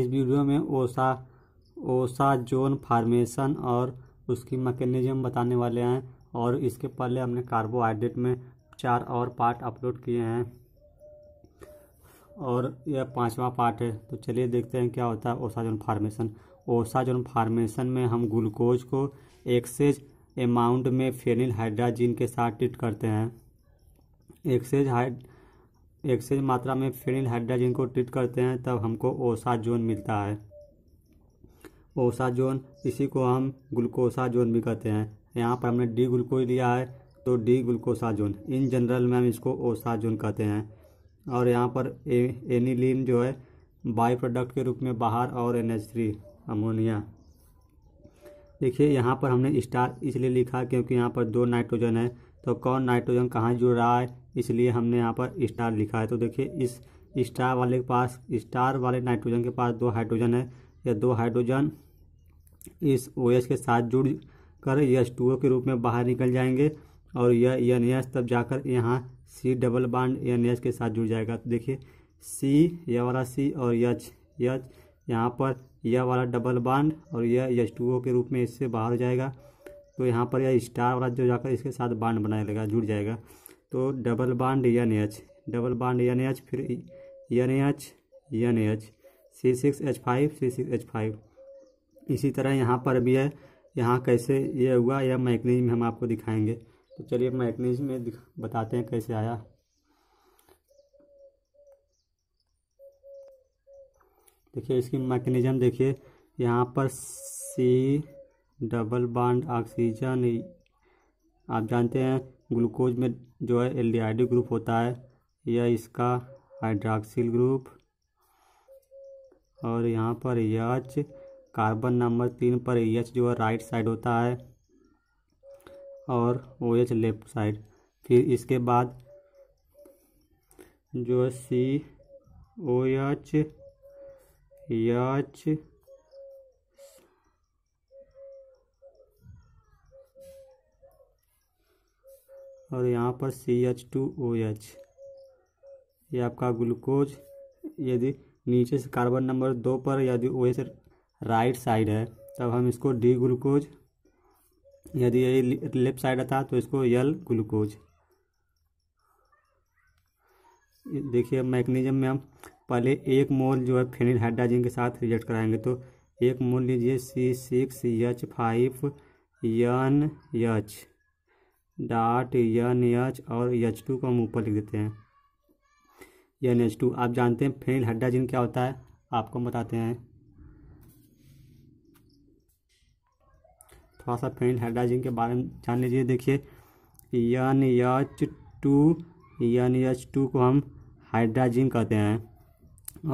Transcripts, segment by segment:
इस वीडियो में ओसा ओसा जोन फार्मेशन और उसकी मैकेनिज्म बताने वाले हैं और इसके पहले हमने कार्बोहाइड्रेट में चार और पार्ट अपलोड किए हैं और यह पांचवा पार्ट है तो चलिए देखते हैं क्या होता है ओसाजोन फार्मेशन ओसाजोन फार्मेशन में हम ग्लूकोज को एक्सेज अमाउंट में फेनिल हाइड्राजीन के साथ ट्रीट करते हैं एक्सेज हाइड एक्सेज मात्रा में फेनिल हाइड्राजिन को ट्रीट करते हैं तब हमको ओसा जोन मिलता है ओसा जोन इसी को हम ग्लूकोसा जोन भी कहते हैं यहाँ पर हमने डी ग्लूकोज लिया है तो D glucosazone in general में हम इसको ओसा जोन कहते हैं और यहाँ पर ए, एनिलीन जो है बाई प्रोडक्ट के रूप में बाहर और एन एच थ्री अमोनिया देखिए यहाँ पर हमने स्टार इसलिए लिखा क्योंकि यहाँ पर दो नाइट्रोजन है तो कौन नाइट्रोजन कहाँ जुड़ रहा है इसलिए हमने यहाँ पर स्टार लिखा है तो देखिए इस स्टार वाले के पास स्टार वाले नाइट्रोजन के पास दो हाइड्रोजन है या दो हाइड्रोजन इस ओ एच के साथ जुड़ कर यस टू के रूप में बाहर निकल जाएंगे और यह एन एस तब जाकर यहाँ C double bond N H के साथ जुड़ जाएगा तो देखिए सी यह वाला सी और यच यच यहाँ पर यह वाला डबल बाड और यह एच टू ओ के रूप में इससे बाहर हो जाएगा तो यहाँ पर यह स्टार वाला जो जाकर इसके साथ बाड बनाया जाएगा जुड़ जाएगा तो double bond N H double bond N H फिर N H N H C six H five C six H five इसी तरह यहाँ पर भी है यहाँ कैसे ये हुआ यह में हम आपको दिखाएंगे तो चलिए मैकनीज में बताते हैं कैसे आया देखिए इसकी मैकेनिज्म देखिए यहाँ पर सी डबल बांड ऑक्सीजन आप जानते हैं ग्लूकोज में जो है एल ग्रुप होता है यह इसका हाइड्रोक्सिल ग्रुप और यहाँ पर यच कार्बन नंबर तीन पर यच जो है राइट साइड होता है और ओ एच लेफ्ट साइड फिर इसके बाद जो है सी ओ एच यच और यहाँ पर C H two O H ये आपका ग्लूकोज यदि नीचे से कार्बन नंबर दो पर यदि ओ एच राइट साइड है तब हम इसको डी ग्लूकोज यदि यही लेफ्ट साइड आता तो इसको यल ग्लूकोज देखिए मैकनिज्म में हम पहले एक मोल जो है फेनिल हाइड्राजिन के साथ रिजेक्ट कराएंगे तो एक मोल लीजिए C six H five N H dot N H और एच टू को हम ऊपर लिख देते हैं एन एच टू आप जानते हैं फेनिल जिन क्या होता है आपको हम बताते हैं थोड़ा सा फेनिल जिन के बारे में जान लीजिए देखिए N H two N H two को हम हाइड्राजिन कहते हैं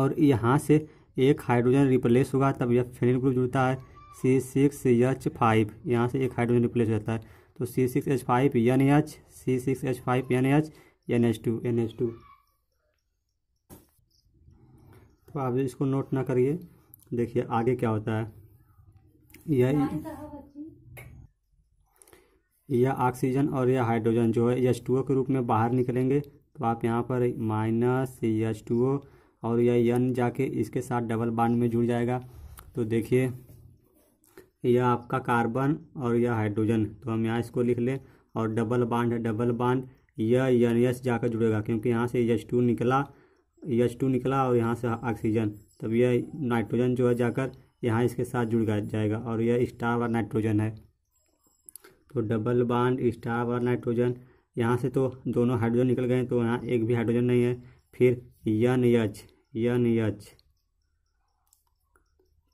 और यहाँ से एक हाइड्रोजन रिप्लेस होगा तब यह फेनिल ग्रुप जुड़ता है सी सिक्स एच फाइव यहाँ से एक हाइड्रोजन रिप्लेस हो जाता है तो C six H five N H C six H five N H N H two N H two तो आप इसको नोट ना करिए देखिए आगे क्या होता है यह यह ऑक्सीजन और यह हाइड्रोजन जो है एच टू ओ के रूप में बाहर निकलेंगे तो आप यहाँ पर माइनस एच टू ओ और यह एन जाके इसके साथ डबल बाड में जुड़ जाएगा तो देखिए यह आपका कार्बन और यह हाइड्रोजन तो हम यहाँ इसको लिख लें और डबल बांड है डबल बांड यह एन एस जाकर जुड़ेगा क्योंकि यहाँ से यच टू निकला यच टू निकला और यहाँ से ऑक्सीजन तब यह नाइट्रोजन जो है जाकर यहाँ इसके साथ जुड़ जाएगा और यह स्टार व नाइट्रोजन है तो डबल बांड स्टार व नाइट्रोजन यहाँ से तो दोनों हाइड्रोजन निकल गए तो यहाँ एक भी हाइड्रोजन नहीं है फिर यन एच यन एच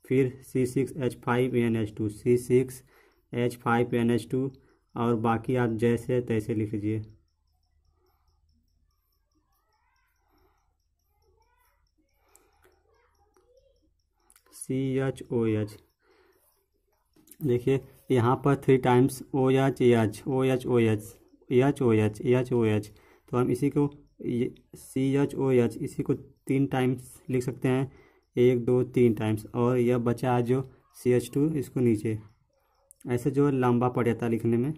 फिर C six H five N H two C six H five N H two और बाकी आप जैसे तैसे लिख लीजिए सी एच ओ एच देखिए यहाँ पर three times O H H O H O H H O H H O H तो हम इसी को सी एच ओ एच इसी को तीन टाइम्स लिख सकते हैं एक दो तीन टाइम्स और यह बचा जो सी एच टू इसको नीचे ऐसे जो लंबा पड़ जाता है लिखने में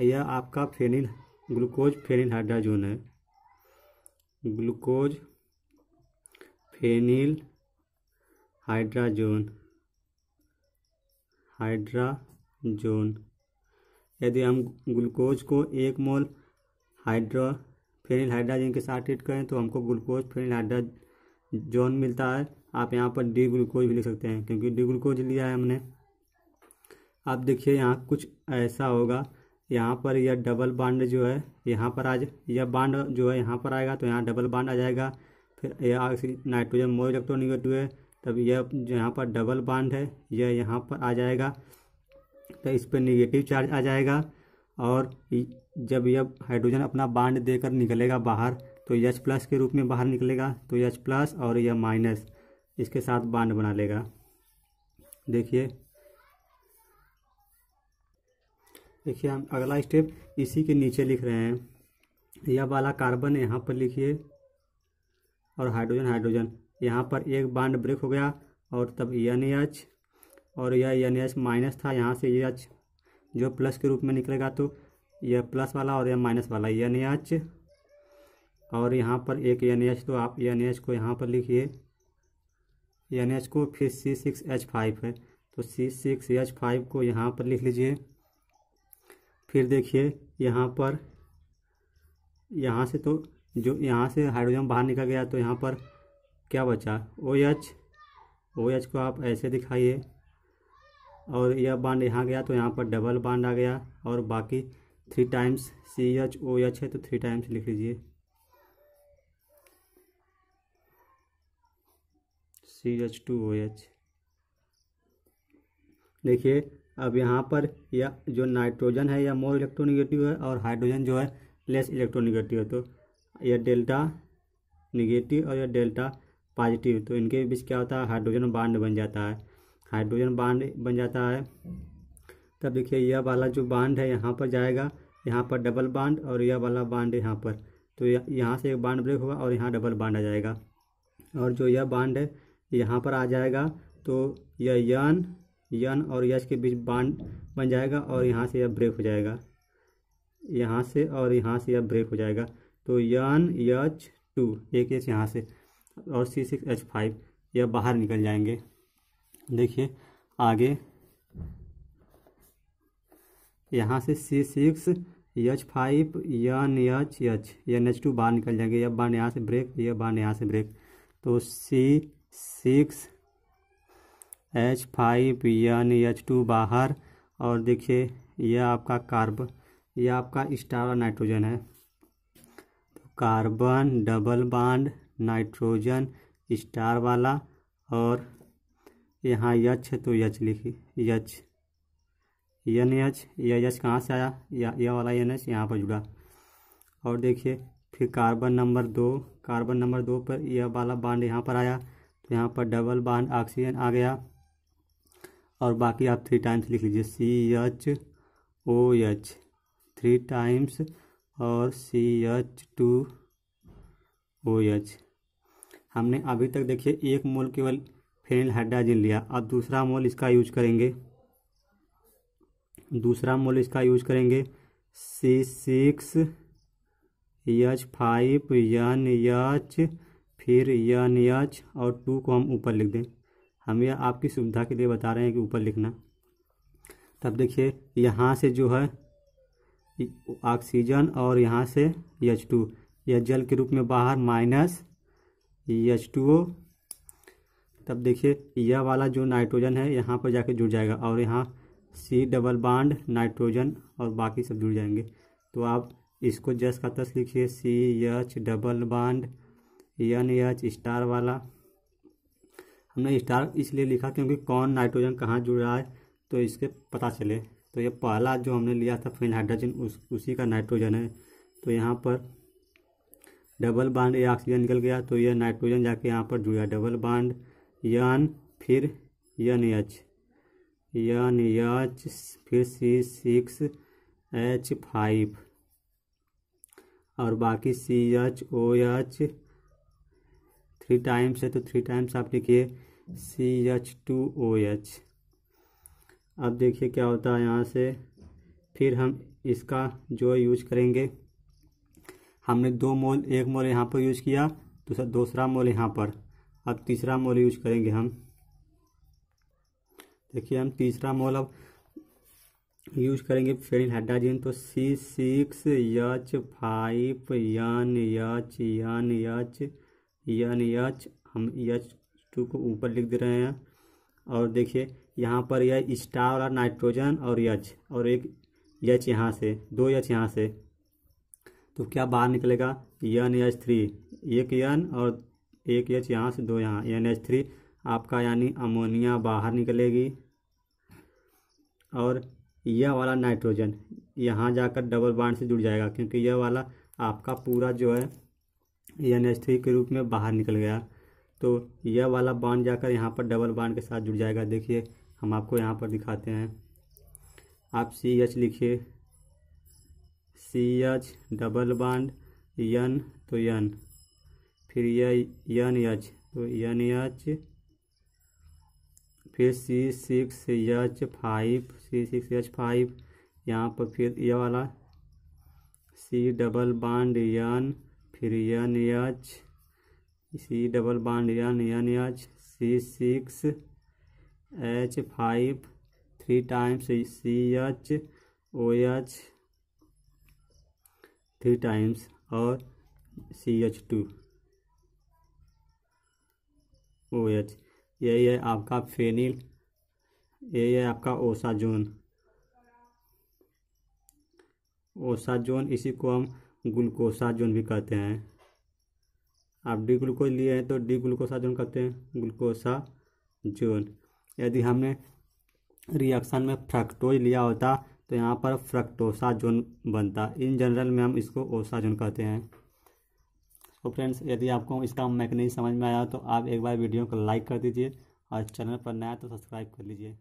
यह आपका फेनिल ग्लूकोज फेनिल हाइड्राजोन है ग्लूकोज फेनिल हाइड्राजोन हाइड्राजोन यदि हम ग्लूकोज को एक मोल हाइड्रा फेनिल हाइड्राजोन के साथ ट्रीट करें तो हमको ग्लूकोज फेनिल हाइड्रा जोन मिलता है आप यहाँ पर डी ग्लूकोज भी लिख सकते हैं क्योंकि डी ग्लूकोज लिया है हमने आप देखिए यहाँ कुछ ऐसा होगा यहाँ पर यह डबल बांड जो है यहाँ पर आज यह बांड जो है यहाँ पर आएगा तो यहाँ डबल बांड आ जाएगा फिर यह नाइट्रोजन मोर इलेक्ट्रोनिगेटिव है तब यह जो यहाँ पर डबल बांड है यह यहाँ पर आ जाएगा तो इस पर निगेटिव चार्ज आ जाएगा और जब यह हाइड्रोजन अपना बांड देकर निकलेगा बाहर तो यच प्लस के रूप में बाहर निकलेगा तो यच प्लस और यह माइनस इसके साथ बांड बना लेगा देखिए देखिए हम अगला स्टेप इसी के नीचे लिख रहे हैं यह वाला कार्बन यहाँ पर लिखिए और हाइड्रोजन हाइड्रोजन यहाँ पर एक बांड ब्रेक हो गया और तब एन एच और यह एन एच माइनस था यहाँ से एच जो प्लस के रूप में निकलेगा तो यह प्लस वाला और यह माइनस वाला एन एच और यहाँ पर एक एन एच तो आप एन एच को यहाँ पर लिखिए एन एच को फिर सी सिक्स एच फाइव है तो सी सिक्स एच फाइव को यहाँ पर लिख लीजिए फिर देखिए यहाँ पर यहाँ से तो जो यहाँ से हाइड्रोजन बाहर निकल गया तो यहाँ पर क्या बचा ओ एच ओ एच को आप ऐसे दिखाइए और यह बांड यहाँ गया तो यहाँ पर डबल बांड आ गया और बाकी three times C H O H है तो थ्री टाइम्स लिख लीजिए C H two O H देखिए अब यहाँ पर यह जो नाइट्रोजन है यह मोर इलेक्ट्रोनिगेटिव है और हाइड्रोजन जो है लेस इलेक्ट्रोनिगेटिव है तो यह डेल्टा निगेटिव और यह डेल्टा पॉजिटिव तो इनके बीच क्या होता है हाइड्रोजन बांड बन जाता है हाइड्रोजन बांड बन जाता है तब देखिए यह वाला जो बाड है यहाँ पर जाएगा यहाँ पर डबल बांड और यह वाला बांड यहाँ पर तो यहाँ से एक बाड ब्रेक होगा और यहाँ डबल बांड आ जाएगा और जो यह बाड है यहाँ पर आ जाएगा तो यह यन यन और यश के बीच बांड बन जाएगा और यहाँ से यह ब्रेक हो जाएगा यहाँ से और यहाँ से यह ब्रेक हो जाएगा तो यन यच टू एक एच यहाँ से और सी सिक्स एच फाइव यह बाहर निकल जाएंगे देखिए आगे यहाँ से C six H five N H H N H two बाहर निकल जाएंगे यह बाण यहाँ से ब्रेक यह बाण यहाँ से ब्रेक तो C six H five N H two बाहर और देखिए यह आपका कार्ब यह आपका स्टार नाइट्रोजन है तो carbon double bond nitrogen star वाला और यहाँ यच है तो यच लिखी यच एन एच यह यच कहाँ से आया या यह वाला एन एच यहाँ पर जुड़ा और देखिए फिर कार्बन नंबर दो कार्बन नंबर दो पर यह वाला बाड यहाँ पर आया तो यहाँ पर डबल बांड ऑक्सीजन आ गया और बाकी आप थ्री टाइम्स लिख लीजिए C H O H three times और C H two O H हमने अभी तक देखिए एक मोल केवल फेनिल हाइड्राजिन लिया अब दूसरा मोल इसका यूज करेंगे दूसरा मोल इसका यूज करेंगे C six H five N H फिर यह नियाज और टू को हम ऊपर लिख दें हम यह आपकी सुविधा के लिए बता रहे हैं कि ऊपर लिखना तब देखिए यहाँ से जो है ऑक्सीजन और यहाँ से यच टू यह जल के रूप में बाहर माइनस यच टू ओ तब देखिए यह वाला जो नाइट्रोजन है यहाँ पर जाके जुड़ जाएगा और यहाँ सी डबल बाड नाइट्रोजन और बाकी सब जुड़ जाएंगे तो आप इसको जस का तस लिखिए C H double bond N H star वाला हमने स्टार इसलिए लिखा क्योंकि कौन नाइट्रोजन कहाँ जुड़ रहा है तो इसके पता चले तो ये पहला जो हमने लिया था फिन हाइड्रोजन उस उसी का नाइट्रोजन है तो यहाँ पर डबल बाड ये ऑक्सीजन निकल गया तो यह नाइट्रोजन जाके यहाँ पर जुड़ा डबल बाड यन फिर यन एच यन एच फिर सी सिक्स एच फाइव और बाकी C H O H three times है तो थ्री टाइम्स आप लिखिए C H two O H अब देखिए क्या होता है यहाँ से फिर हम इसका जो यूज करेंगे हमने दो मोल एक मोल यहाँ पर यूज किया दूसरा तो दूसरा मोल यहाँ पर अब तीसरा मोल यूज करेंगे हम देखिए हम तीसरा मोल अब यूज करेंगे फेरिन हाइड्राजिन तो C six H five N H N H यानी यच हम यच टू को ऊपर लिख दे रहे हैं और देखिए यहाँ पर यह स्टार और नाइट्रोजन और यच और एक यच यहाँ से दो यच यहाँ से तो क्या बाहर निकलेगा यन एच थ्री एक यन और एक एच यहाँ से दो यहाँ एन एच थ्री आपका यानी अमोनिया बाहर निकलेगी और यह वाला नाइट्रोजन यहाँ जाकर डबल बाड से जुड़ जाएगा क्योंकि यह वाला आपका पूरा जो है एन एच थ्री के रूप में बाहर निकल गया तो यह वाला बांड जाकर यहाँ पर डबल बांड के साथ जुड़ जाएगा देखिए हम आपको यहाँ पर दिखाते हैं आप सी एच लिखिए C H double bond N तो यन फिर यह यन एच तो यन एच फिर C six H five C six H five यहाँ पर फिर यह वाला सी डबल बांड यन फिर यन H C double bond N N H C six H five three times C H O H three times और C H two O H यही है आपका फेनिल यही है आपका ओसाजोन ओसाजोन इसी को हम ग्लूकोसा जोन भी कहते हैं आप डी ग्लूकोज लिए हैं तो डी ग्लूकोसा जोन कहते हैं ग्लूकोसा जोन यदि हमने रिएक्शन में फ्रक्टोज लिया होता तो यहाँ पर फ्रक्टोसा जोन बनता इन जनरल में हम इसको ओसा जोन कहते हैं तो फ्रेंड्स यदि आपको इसका मैकेनिज्म समझ में आया तो आप एक बार वीडियो को लाइक कर दीजिए और चैनल पर नया तो सब्सक्राइब कर लीजिए